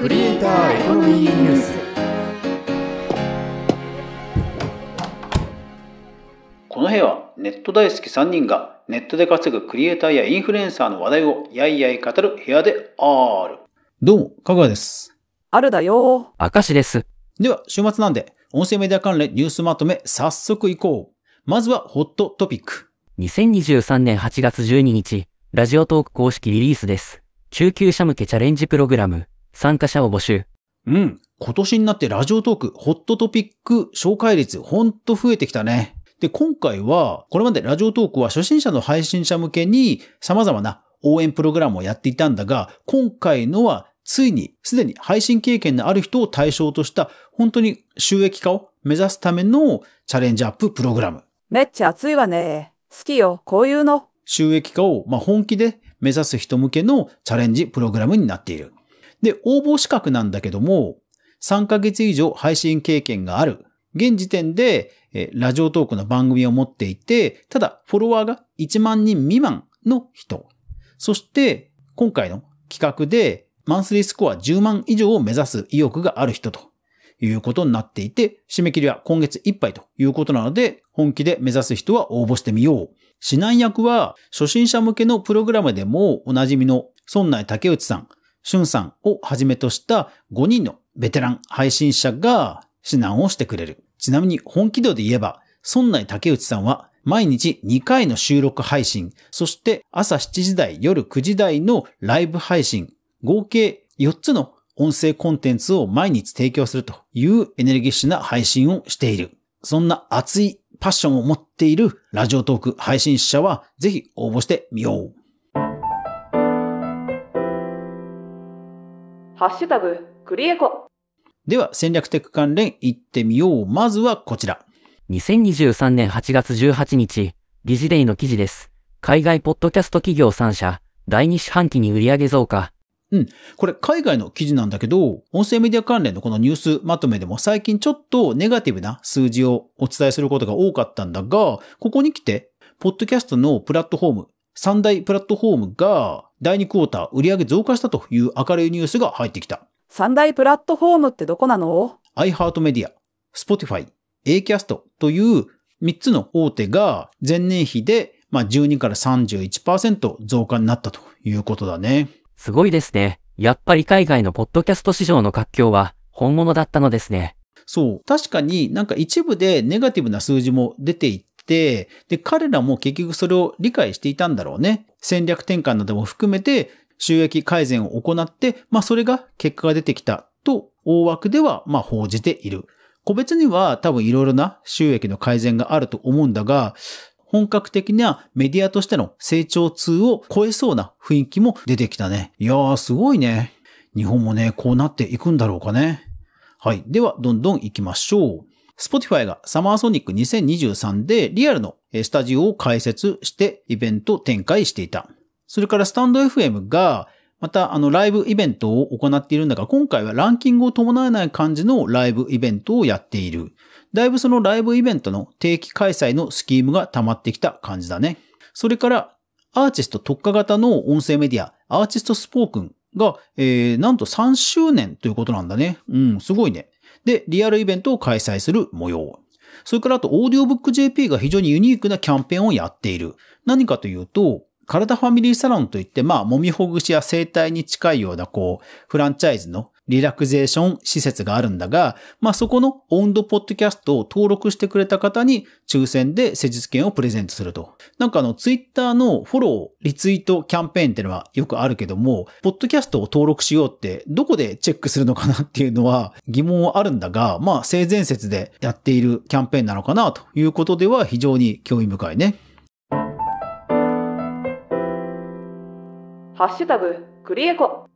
クリエイターエコノミーニュースこの部屋はネット大好き3人がネットで稼ぐクリエイターやインフルエンサーの話題をやいやい語る部屋であるどうも香川ですあるだよ明石ですでは週末なんで音声メディア関連ニュースまとめ早速いこうまずはホットトピック2023年8月12日ラジオトーク公式リリースです中級者向けチャレンジプログラム参加者を募集。うん。今年になってラジオトーク、ホットトピック紹介率、ほんと増えてきたね。で、今回は、これまでラジオトークは初心者の配信者向けに様々な応援プログラムをやっていたんだが、今回のはついにすでに配信経験のある人を対象とした本当に収益化を目指すためのチャレンジアッププログラム。めっちゃ熱いわね。好きよ、こういうの。収益化を、まあ、本気で目指す人向けのチャレンジプログラムになっている。で、応募資格なんだけども、3ヶ月以上配信経験がある。現時点で、ラジオトークの番組を持っていて、ただフォロワーが1万人未満の人。そして、今回の企画で、マンスリースコア10万以上を目指す意欲がある人ということになっていて、締め切りは今月いっぱいということなので、本気で目指す人は応募してみよう。指南役は、初心者向けのプログラムでもおなじみの、村内竹内さん、シュンさんをはじめとした5人のベテラン配信者が指南をしてくれる。ちなみに本気度で言えば、村内竹内さんは毎日2回の収録配信、そして朝7時台、夜9時台のライブ配信、合計4つの音声コンテンツを毎日提供するというエネルギッシュな配信をしている。そんな熱いパッションを持っているラジオトーク配信者はぜひ応募してみよう。ハッシュタグ、クリエコ。では、戦略テック関連行ってみよう。まずはこちら。2023年8月18日、理ジデイの記事です。海外ポッドキャスト企業3社、第2四半期に売上増加。うん。これ、海外の記事なんだけど、音声メディア関連のこのニュースまとめでも最近ちょっとネガティブな数字をお伝えすることが多かったんだが、ここに来て、ポッドキャストのプラットフォーム、三大プラットフォームが、第2クォーター売上増加したという明るいニュースが入ってきた。三大プラットフォームってどこなの ?iHeartMedia、Spotify、Acast という3つの大手が前年比でまあ12から31%増加になったということだね。すごいですね。やっぱり海外のポッドキャスト市場の活況は本物だったのですね。そう。確かになんか一部でネガティブな数字も出ていて、で、彼らも結局それを理解していたんだろうね。戦略転換なども含めて収益改善を行って、まあそれが結果が出てきたと大枠ではまあ報じている。個別には多分いろいろな収益の改善があると思うんだが、本格的なメディアとしての成長通を超えそうな雰囲気も出てきたね。いやーすごいね。日本もね、こうなっていくんだろうかね。はい。では、どんどん行きましょう。Spotify がサマーソニック2023でリアルのスタジオを開設してイベント展開していた。それからスタンド FM がまたあのライブイベントを行っているんだが、今回はランキングを伴えない感じのライブイベントをやっている。だいぶそのライブイベントの定期開催のスキームが溜まってきた感じだね。それからアーティスト特化型の音声メディア、アーティストスポークンが、えー、なんと3周年ということなんだね。うん、すごいね。で、リアルイベントを開催する模様。それからあと、オーディオブック JP が非常にユニークなキャンペーンをやっている。何かというと、体ファミリーサロンといって、まあ、もみほぐしや生態に近いような、こう、フランチャイズのリラクゼーション施設があるんだが、まあ、そこの温度ポッドキャストを登録してくれた方に抽選で施術券をプレゼントすると。なんかあの、ツイッターのフォロー、リツイートキャンペーンってのはよくあるけども、ポッドキャストを登録しようってどこでチェックするのかなっていうのは疑問はあるんだが、まあ、性善説でやっているキャンペーンなのかなということでは非常に興味深いね。ハッシュタグ、クリエコ。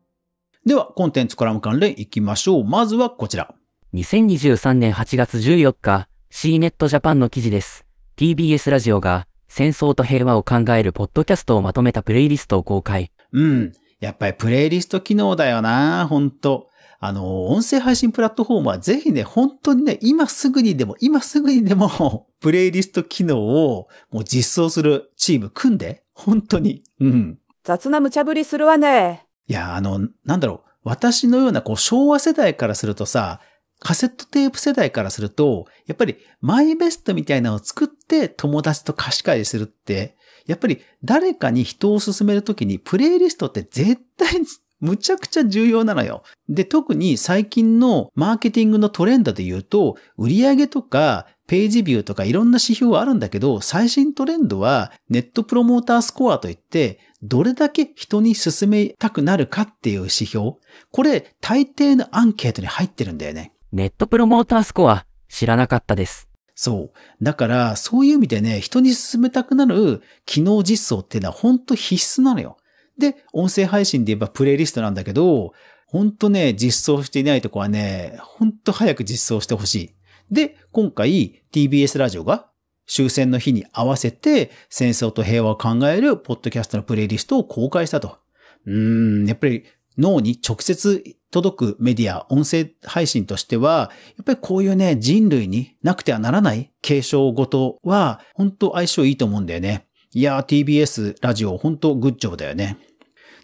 では、コンテンツコラム関連行きましょう。まずはこちら。2023年8月14日、C ネットジャパンの記事です。TBS ラジオが戦争と平和を考えるポッドキャストをまとめたプレイリストを公開。うん。やっぱりプレイリスト機能だよな、本当あの、音声配信プラットフォームはぜひね、本当にね、今すぐにでも、今すぐにでも、プレイリスト機能をもう実装するチーム組んで、本当に。うん。雑な無茶ぶりするわね。いや、あの、なんだろう。私のような、こう、昭和世代からするとさ、カセットテープ世代からすると、やっぱりマイベストみたいなのを作って友達と貸し借りするって、やっぱり誰かに人を勧めるときにプレイリストって絶対むちゃくちゃ重要なのよ。で、特に最近のマーケティングのトレンドで言うと、売上とかページビューとかいろんな指標はあるんだけど、最新トレンドはネットプロモータースコアといって、どれだけ人に勧めたくなるかっていう指標、これ大抵のアンケートに入ってるんだよね。ネットプロモータースコア知らなかったです。そう。だから、そういう意味でね、人に勧めたくなる機能実装っていうのは本当必須なのよ。で、音声配信で言えばプレイリストなんだけど、本当ね、実装していないとこはね、ほんと早く実装してほしい。で、今回 TBS ラジオが終戦の日に合わせて戦争と平和を考えるポッドキャストのプレイリストを公開したと。うーん、やっぱり脳に直接届くメディア、音声配信としては、やっぱりこういうね、人類になくてはならない継承ごとは、本当相性いいと思うんだよね。いやー、TBS ラジオ、本当グッジョブだよね。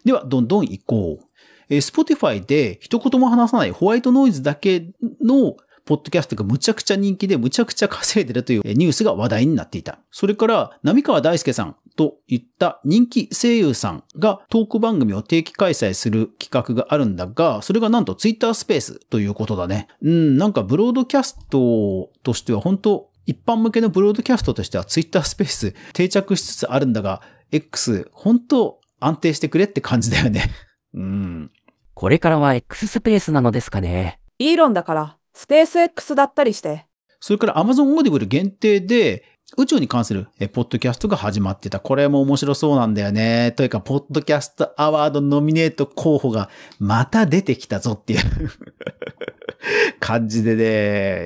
では、どんどん行こう。えポティファイで一言も話さないホワイトノイズだけのポッドキャストがむちゃくちゃ人気でむちゃくちゃ稼いでるというニュースが話題になっていた。それから、並川大輔さんといった人気声優さんがトーク番組を定期開催する企画があるんだが、それがなんとツイッタースペースということだね。うん、なんかブロードキャストとしては本当一般向けのブロードキャストとしてはツイッタースペース定着しつつあるんだが、X、本当安定してくれって感じだよねうん。これからは X スペースなのですかね。イーロンだから。スペース X だったりして。それから Amazon Audible 限定で、宇宙に関するポッドキャストが始まってた。これも面白そうなんだよね。というか、ポッドキャストアワードノミネート候補がまた出てきたぞっていう 感じで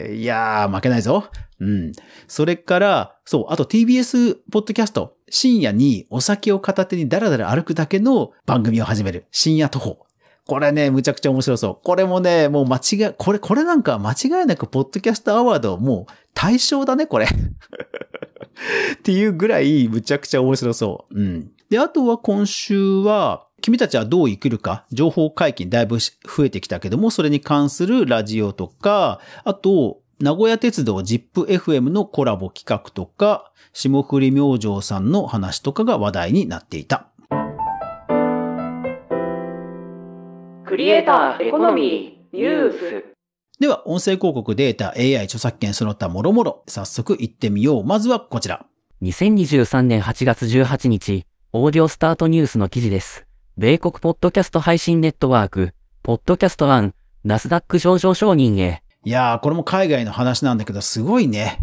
ね。いやー、負けないぞ。うん。それから、そう、あと TBS ポッドキャスト。深夜にお酒を片手にダラダラ歩くだけの番組を始める。深夜徒歩これね、むちゃくちゃ面白そう。これもね、もう間違い、これ、これなんか間違いなく、ポッドキャストアワード、もう対象だね、これ。っていうぐらい、むちゃくちゃ面白そう。うん。で、あとは今週は、君たちはどう生きるか、情報解禁だいぶ増えてきたけども、それに関するラジオとか、あと、名古屋鉄道 ZIPFM のコラボ企画とか、霜降り明星さんの話とかが話題になっていた。クリエイターエコノミーニュースでは、音声広告、データ、AI、著作権、その他もろもろ、早速行ってみよう。まずはこちら。2023年8月18日、オーディオスタートニュースの記事です。米国ポッドキャスト配信ネットワーク、ポッドキャストワン、ナスダック上場承認へ。いやー、これも海外の話なんだけど、すごいね。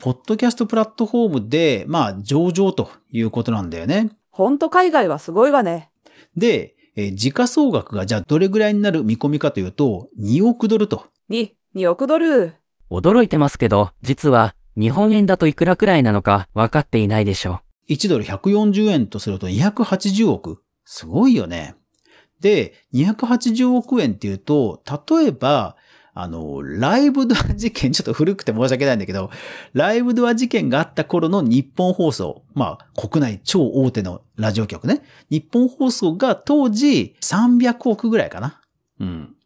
ポッドキャストプラットフォームで、まあ、上場ということなんだよね。ほんと海外はすごいわね。で、え時価総額がじゃあどれぐらいになる見込みかというと、2億ドルと。に、2億ドル。驚いてますけど、実は日本円だといくらくらいなのか分かっていないでしょう。1ドル140円とすると280億。すごいよね。で、280億円っていうと、例えば、あの、ライブドア事件、ちょっと古くて申し訳ないんだけど、ライブドア事件があった頃の日本放送、まあ、国内超大手のラジオ局ね。日本放送が当時300億ぐらいかな。うん。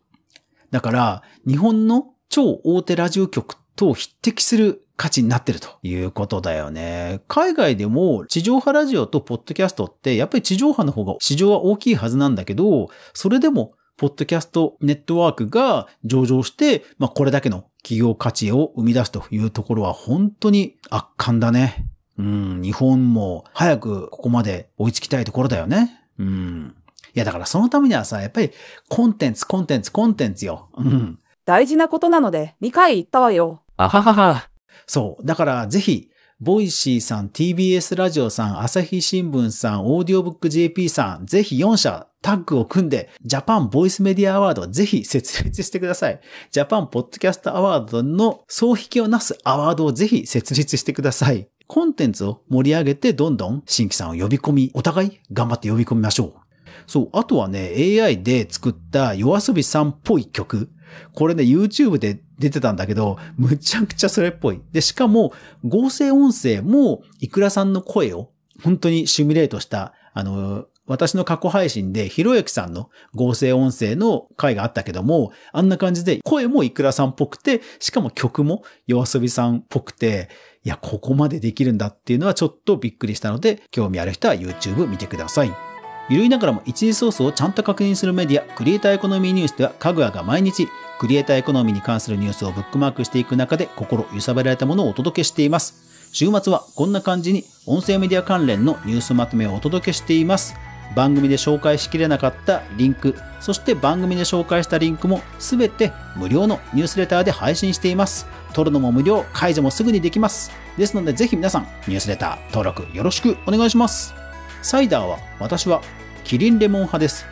だから、日本の超大手ラジオ局と匹敵する価値になってるということだよね。海外でも地上波ラジオとポッドキャストってやっぱり地上波の方が市場は大きいはずなんだけど、それでもポッドキャストネットワークが上場して、まあ、これだけの企業価値を生み出すというところは本当に圧巻だね。うん、日本も早くここまで追いつきたいところだよね。うん。いや、だからそのためにはさ、やっぱりコンテンツ、コンテンツ、コンテンツよ。うん。大事なことなので、2回言ったわよ。あははは。そう。だから、ぜひ、ボイシーさん、TBS ラジオさん、朝日新聞さん、オーディオブック JP さん、ぜひ4社タッグを組んで、ジャパンボイスメディアアワードをぜひ設立してください。ジャパンポッドキャストアワードの総引きをなすアワードをぜひ設立してください。コンテンツを盛り上げてどんどん新規さんを呼び込み、お互い頑張って呼び込みましょう。そう、あとはね、AI で作った夜遊びさんっぽい曲。これね、YouTube で出てたんだけど、むちゃくちゃそれっぽい。で、しかも、合成音声も、いくらさんの声を、本当にシミュレートした、あの、私の過去配信で、ひろゆきさんの合成音声の回があったけども、あんな感じで、声もいくらさんっぽくて、しかも曲も夜遊びさんっぽくて、いや、ここまでできるんだっていうのはちょっとびっくりしたので、興味ある人は YouTube 見てください。ゆるいながらも一時ソースをちゃんと確認するメディア、クリエイターエコノミーニュースでは、かぐわが毎日、クリエイターエコノミーに関するニュースをブックマークしていく中で、心揺さぶられたものをお届けしています。週末はこんな感じに、音声メディア関連のニュースまとめをお届けしています。番組で紹介しきれなかったリンク、そして番組で紹介したリンクもすべて無料のニュースレターで配信しています。取るのも無料、解除もすぐにできます。ですのでぜひ皆さん、ニュースレター登録よろしくお願いします。サイダーは私はキリンレモン派です。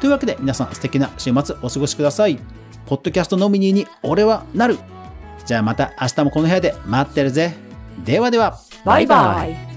というわけで皆さん素敵な週末お過ごしください。ポッドキャストノミニーに俺はなる。じゃあまた明日もこの部屋で待ってるぜ。ではでは、バイバイ。